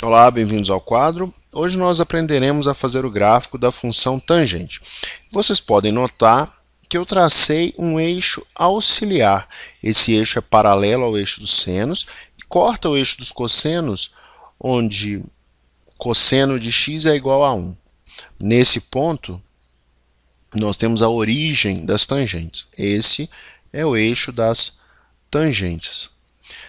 Olá, bem-vindos ao quadro. Hoje nós aprenderemos a fazer o gráfico da função tangente. Vocês podem notar que eu tracei um eixo auxiliar. Esse eixo é paralelo ao eixo dos senos e corta o eixo dos cossenos, onde cosseno de x é igual a 1. Nesse ponto, nós temos a origem das tangentes. Esse é o eixo das tangentes.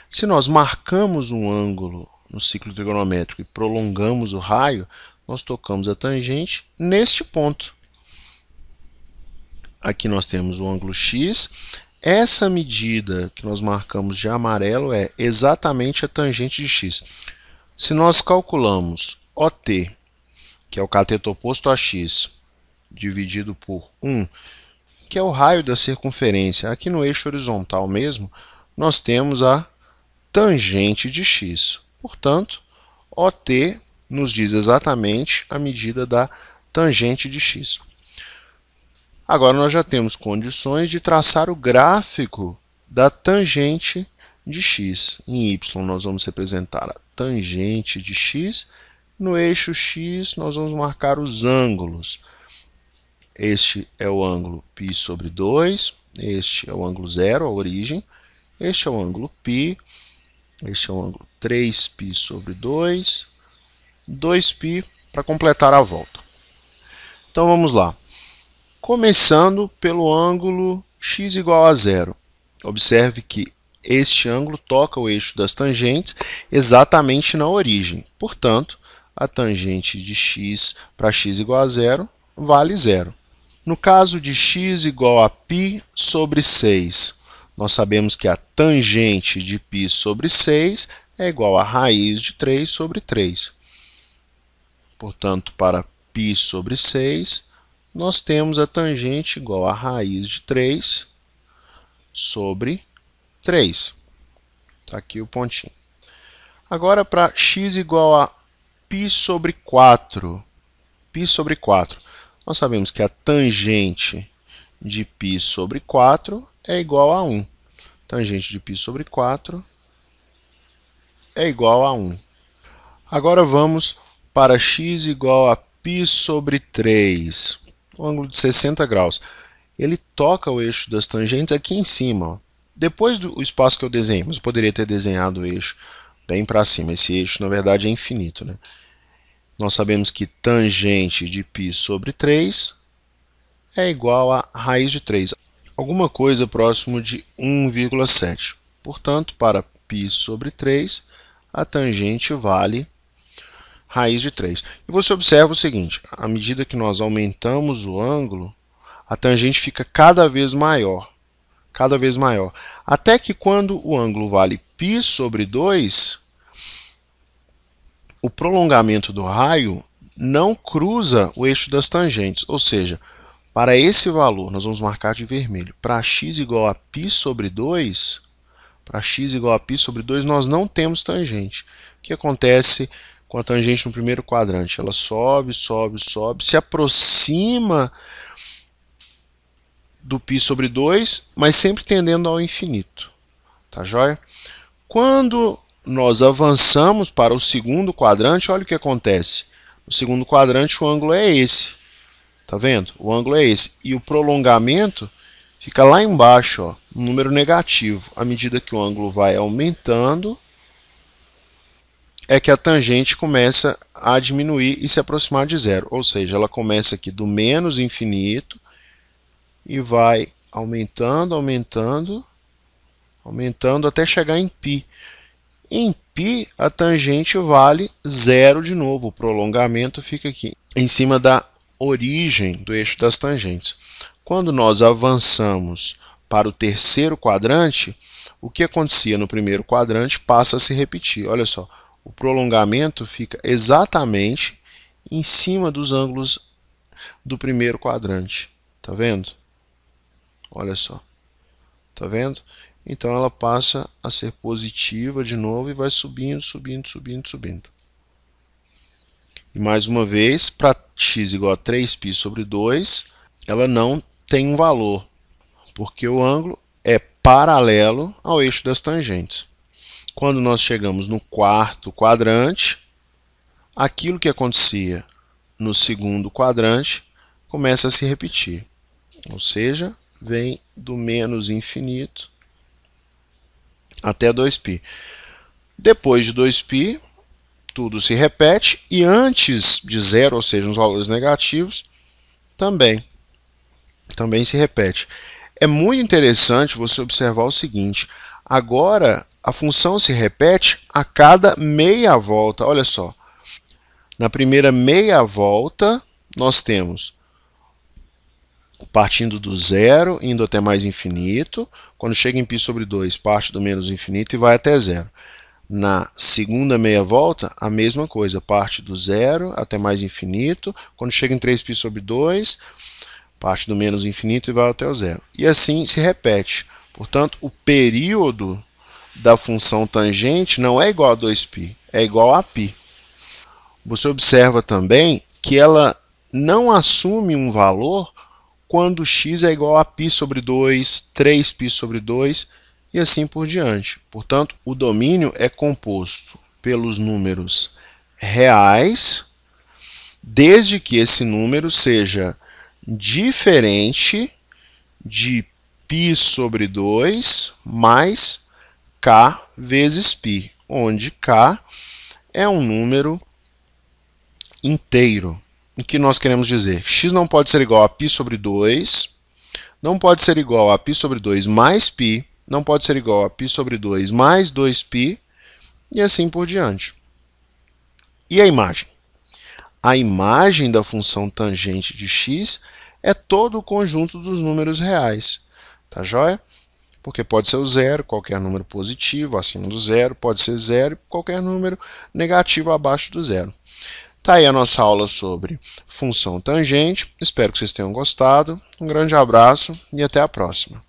Se nós marcamos um ângulo no ciclo trigonométrico e prolongamos o raio, nós tocamos a tangente neste ponto. Aqui nós temos o ângulo x. Essa medida que nós marcamos de amarelo é exatamente a tangente de x. Se nós calculamos OT, que é o cateto oposto a x, dividido por 1, que é o raio da circunferência, aqui no eixo horizontal mesmo, nós temos a tangente de x. Portanto, OT nos diz exatamente a medida da tangente de x. Agora nós já temos condições de traçar o gráfico da tangente de x. Em y nós vamos representar a tangente de x, no eixo x nós vamos marcar os ângulos. Este é o ângulo π sobre 2, este é o ângulo zero, a origem, este é o ângulo π, este é o ângulo 3π sobre 2, 2π para completar a volta. Então vamos lá. Começando pelo ângulo x igual a zero. Observe que este ângulo toca o eixo das tangentes exatamente na origem. Portanto, a tangente de x para x igual a zero vale zero. No caso de x igual a π sobre 6, nós sabemos que a tangente de π sobre 6 é igual a raiz de 3 sobre 3. Portanto, para π sobre 6, nós temos a tangente igual a raiz de 3 sobre 3. Está aqui o pontinho. Agora, para x igual a π sobre 4, π sobre 4, nós sabemos que a tangente de π sobre 4 é igual a 1 tangente de π sobre 4 é igual a 1. Agora vamos para x igual a π sobre 3, um ângulo de 60 graus. Ele toca o eixo das tangentes aqui em cima. Ó. Depois do espaço que eu desenhei, mas eu poderia ter desenhado o eixo bem para cima. Esse eixo, na verdade, é infinito. Né? Nós sabemos que tangente de π sobre 3 é igual a raiz de 3 alguma coisa próximo de 1,7. Portanto, para π sobre 3, a tangente vale raiz de 3. E você observa o seguinte, à medida que nós aumentamos o ângulo, a tangente fica cada vez maior, cada vez maior, até que quando o ângulo vale π sobre 2, o prolongamento do raio não cruza o eixo das tangentes, ou seja, para esse valor, nós vamos marcar de vermelho. Para x igual a π sobre 2, para x igual a π sobre 2, nós não temos tangente. O que acontece com a tangente no primeiro quadrante? Ela sobe, sobe, sobe, se aproxima do π sobre 2, mas sempre tendendo ao infinito. Tá joia? Quando nós avançamos para o segundo quadrante, olha o que acontece. No segundo quadrante, o ângulo é esse. Tá vendo? O ângulo é esse. E o prolongamento fica lá embaixo, ó, um número negativo. À medida que o ângulo vai aumentando, é que a tangente começa a diminuir e se aproximar de zero. Ou seja, ela começa aqui do menos infinito e vai aumentando, aumentando, aumentando até chegar em π. Em π, a tangente vale zero de novo. O prolongamento fica aqui em cima da origem do eixo das tangentes. Quando nós avançamos para o terceiro quadrante, o que acontecia no primeiro quadrante passa a se repetir. Olha só, o prolongamento fica exatamente em cima dos ângulos do primeiro quadrante. Tá vendo? Olha só. Tá vendo? Então ela passa a ser positiva de novo e vai subindo, subindo, subindo, subindo. E mais uma vez, para x igual a 3π sobre 2, ela não tem um valor, porque o ângulo é paralelo ao eixo das tangentes. Quando nós chegamos no quarto quadrante, aquilo que acontecia no segundo quadrante começa a se repetir. Ou seja, vem do menos infinito até 2π. Depois de 2π, tudo se repete e antes de zero, ou seja, nos valores negativos, também também se repete. É muito interessante você observar o seguinte: agora a função se repete a cada meia volta. Olha só. Na primeira meia volta, nós temos partindo do zero, indo até mais infinito. Quando chega em π sobre 2, parte do menos infinito e vai até zero. Na segunda meia volta, a mesma coisa, parte do zero até mais infinito. Quando chega em 3π sobre 2, parte do menos infinito e vai até o zero. E assim se repete. Portanto, o período da função tangente não é igual a 2π, é igual a π. Você observa também que ela não assume um valor quando x é igual a π sobre 2, 3π sobre 2 e assim por diante. Portanto, o domínio é composto pelos números reais, desde que esse número seja diferente de π sobre 2 mais k vezes π, onde k é um número inteiro. O que nós queremos dizer? x não pode ser igual a π sobre 2, não pode ser igual a π sobre 2 mais π, não pode ser igual a π sobre 2 mais 2π e assim por diante. E a imagem? A imagem da função tangente de x é todo o conjunto dos números reais. Tá joia? Porque pode ser o zero, qualquer número positivo acima do zero, pode ser zero, qualquer número negativo abaixo do zero. Tá aí a nossa aula sobre função tangente. Espero que vocês tenham gostado. Um grande abraço e até a próxima.